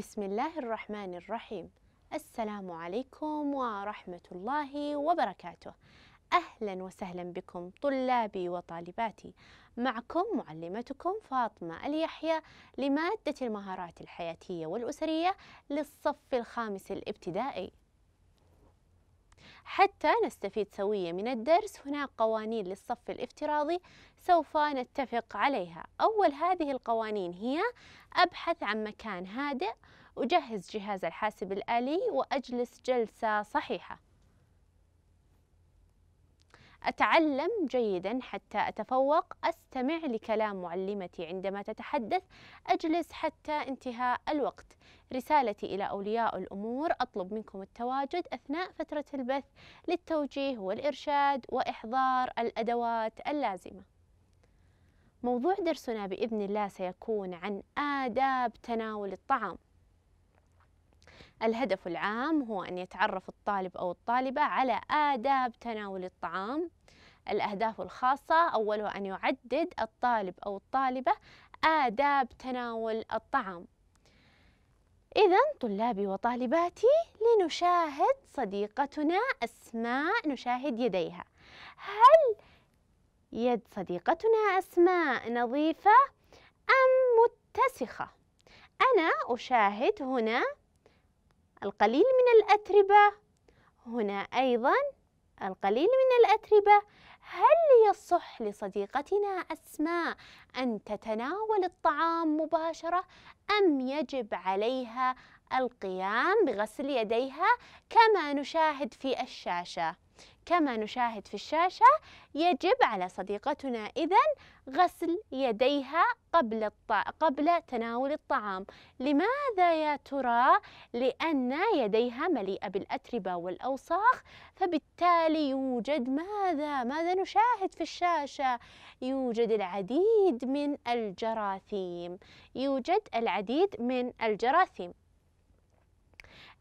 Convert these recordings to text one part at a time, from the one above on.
بسم الله الرحمن الرحيم السلام عليكم ورحمة الله وبركاته أهلا وسهلا بكم طلابي وطالباتي معكم معلمتكم فاطمة اليحيى لمادة المهارات الحياتية والأسرية للصف الخامس الابتدائي حتى نستفيد سوية من الدرس هناك قوانين للصف الافتراضي سوف نتفق عليها أول هذه القوانين هي أبحث عن مكان هادئ أجهز جهاز الحاسب الآلي وأجلس جلسة صحيحة أتعلم جيدا حتى أتفوق أستمع لكلام معلمتي عندما تتحدث أجلس حتى انتهاء الوقت رسالتي إلى أولياء الأمور أطلب منكم التواجد أثناء فترة البث للتوجيه والإرشاد وإحضار الأدوات اللازمة موضوع درسنا بإذن الله سيكون عن آداب تناول الطعام الهدف العام هو أن يتعرف الطالب أو الطالبة على آداب تناول الطعام الأهداف الخاصة أولها أن يعدد الطالب أو الطالبة آداب تناول الطعام إذا طلابي وطالباتي لنشاهد صديقتنا أسماء نشاهد يديها هل يد صديقتنا أسماء نظيفة أم متسخة؟ أنا أشاهد هنا القليل من الأتربة هنا أيضا القليل من الأتربة هل يصح لصديقتنا أسماء أن تتناول الطعام مباشرة أم يجب عليها القيام بغسل يديها كما نشاهد في الشاشة؟ كما نشاهد في الشاشة يجب على صديقتنا إذا غسل يديها قبل الط... قبل تناول الطعام لماذا يا ترى لأن يديها مليئة بالأتربة والأوساخ فبالتالي يوجد ماذا ماذا نشاهد في الشاشة يوجد العديد من الجراثيم يوجد العديد من الجراثيم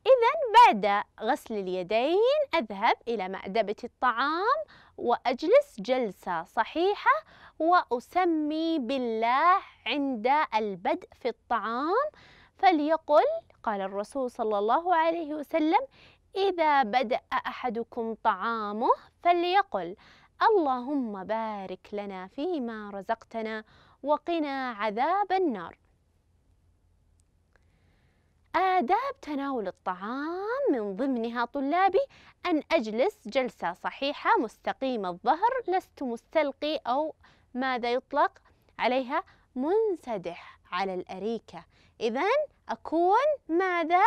إذا بعد غسل اليدين أذهب إلى مأدبة الطعام وأجلس جلسة صحيحة وأسمي بالله عند البدء في الطعام فليقل قال الرسول صلى الله عليه وسلم إذا بدأ أحدكم طعامه فليقل اللهم بارك لنا فيما رزقتنا وقنا عذاب النار آداب تناول الطعام من ضمنها طلابي أن أجلس جلسة صحيحة مستقيمة الظهر لست مستلقي أو ماذا يطلق عليها منسدح على الأريكة إذا أكون ماذا؟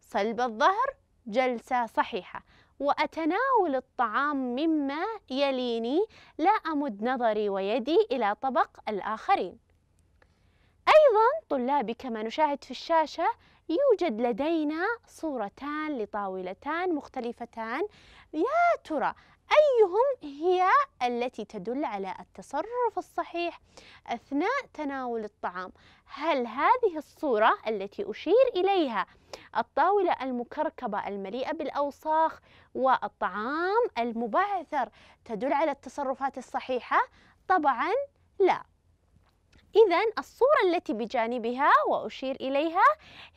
صلب الظهر جلسة صحيحة وأتناول الطعام مما يليني لا أمد نظري ويدي إلى طبق الآخرين أيضا طلابي كما نشاهد في الشاشة يوجد لدينا صورتان لطاولتان مختلفتان يا ترى أيهم هي التي تدل على التصرف الصحيح أثناء تناول الطعام؟ هل هذه الصورة التي أشير إليها الطاولة المكركبة المليئة بالأوساخ والطعام المبعثر تدل على التصرفات الصحيحة؟ طبعاً لا إذا الصورة التي بجانبها وأشير إليها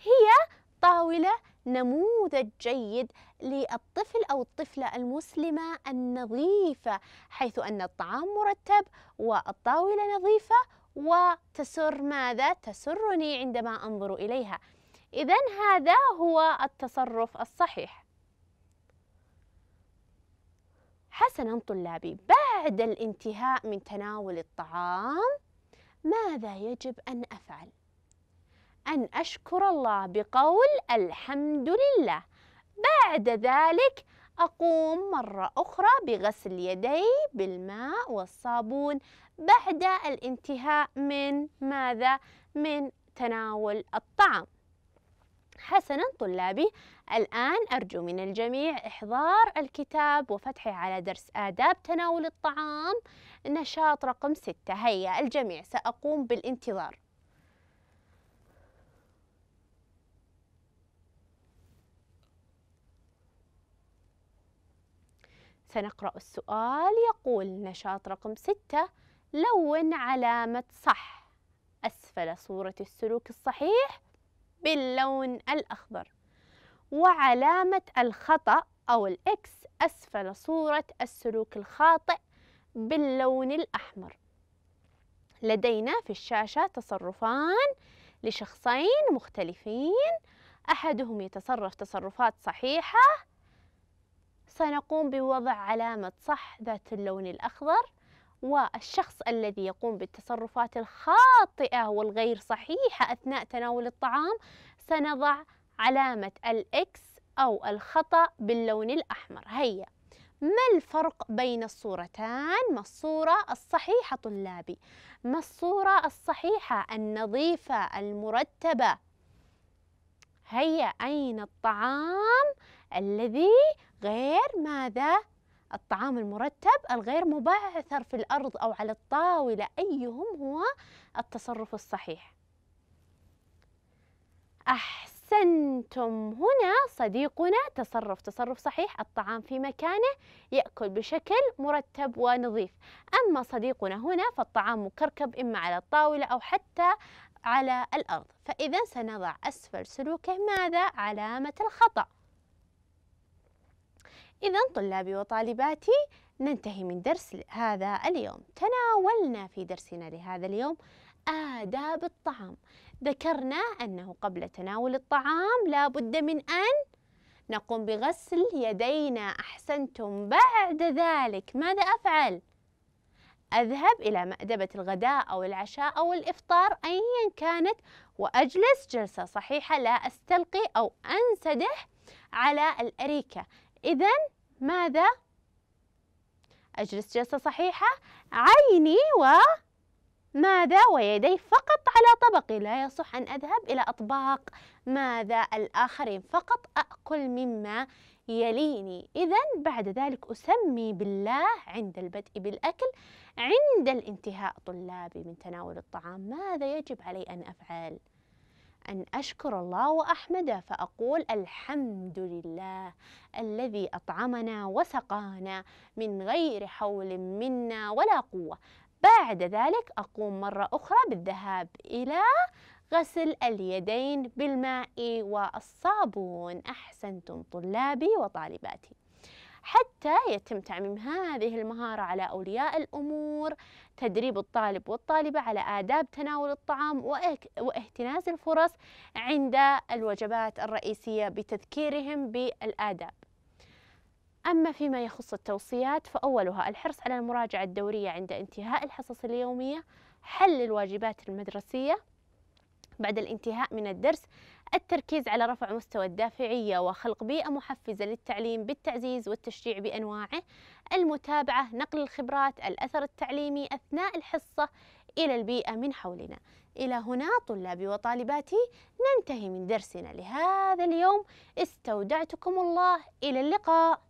هي طاولة نموذج جيد للطفل أو الطفلة المسلمة النظيفة حيث أن الطعام مرتب والطاولة نظيفة وتسر ماذا؟ تسرني عندما أنظر إليها إذا هذا هو التصرف الصحيح حسنا طلابي بعد الانتهاء من تناول الطعام ماذا يجب أن أفعل؟ أن أشكر الله بقول الحمد لله بعد ذلك أقوم مرة أخرى بغسل يدي بالماء والصابون بعد الانتهاء من ماذا؟ من تناول الطعام حسنا طلابي الآن أرجو من الجميع إحضار الكتاب وفتحه على درس آداب تناول الطعام نشاط رقم ستة هيا الجميع سأقوم بالانتظار سنقرأ السؤال يقول نشاط رقم ستة لون علامة صح أسفل صورة السلوك الصحيح باللون الأخضر وعلامة الخطأ أو الإكس أسفل صورة السلوك الخاطئ باللون الأحمر لدينا في الشاشة تصرفان لشخصين مختلفين أحدهم يتصرف تصرفات صحيحة سنقوم بوضع علامة صح ذات اللون الأخضر والشخص الذي يقوم بالتصرفات الخاطئة والغير صحيحة أثناء تناول الطعام سنضع علامة الإكس أو الخطأ باللون الأحمر هيا ما الفرق بين الصورتان؟ ما الصورة الصحيحة طلابي؟ ما الصورة الصحيحة النظيفة المرتبة؟ هيا أين الطعام الذي غير ماذا الطعام المرتب الغير مبعثر في الأرض أو على الطاولة أيهم هو التصرف الصحيح أحسنتم هنا صديقنا تصرف تصرف صحيح الطعام في مكانه يأكل بشكل مرتب ونظيف أما صديقنا هنا فالطعام مكركب إما على الطاولة أو حتى على الأرض فإذا سنضع أسفل سلوكه ماذا؟ علامة الخطأ إذا طلابي وطالباتي ننتهي من درس هذا اليوم تناولنا في درسنا لهذا اليوم آداب الطعام ذكرنا أنه قبل تناول الطعام لابد من أن نقوم بغسل يدينا أحسنتم بعد ذلك ماذا أفعل؟ أذهب إلى مأدبة الغداء أو العشاء أو الإفطار أيا كانت وأجلس جلسة صحيحة لا أستلقي أو أنسدح على الأريكة إذا ماذا؟ أجلس جلسة صحيحة عيني وماذا ويدي فقط على طبقي لا يصح أن أذهب إلى أطباق ماذا الآخرين فقط أأكل مما يليني إذا بعد ذلك أسمي بالله عند البدء بالأكل عند الانتهاء طلابي من تناول الطعام ماذا يجب علي أن أفعل؟ أن أشكر الله وأحمده فأقول الحمد لله الذي أطعمنا وسقانا من غير حول منا ولا قوة بعد ذلك أقوم مرة أخرى بالذهاب إلى غسل اليدين بالماء والصابون أحسنتم طلابي وطالباتي حتى يتم تعميم هذه المهارة على أولياء الأمور تدريب الطالب والطالبة على آداب تناول الطعام واهتناز الفرص عند الوجبات الرئيسية بتذكيرهم بالآداب أما فيما يخص التوصيات فأولها الحرص على المراجعة الدورية عند انتهاء الحصص اليومية حل الواجبات المدرسية بعد الانتهاء من الدرس التركيز على رفع مستوى الدافعية وخلق بيئة محفزة للتعليم بالتعزيز والتشجيع بأنواعه المتابعة نقل الخبرات الأثر التعليمي أثناء الحصة إلى البيئة من حولنا إلى هنا طلابي وطالباتي ننتهي من درسنا لهذا اليوم استودعتكم الله إلى اللقاء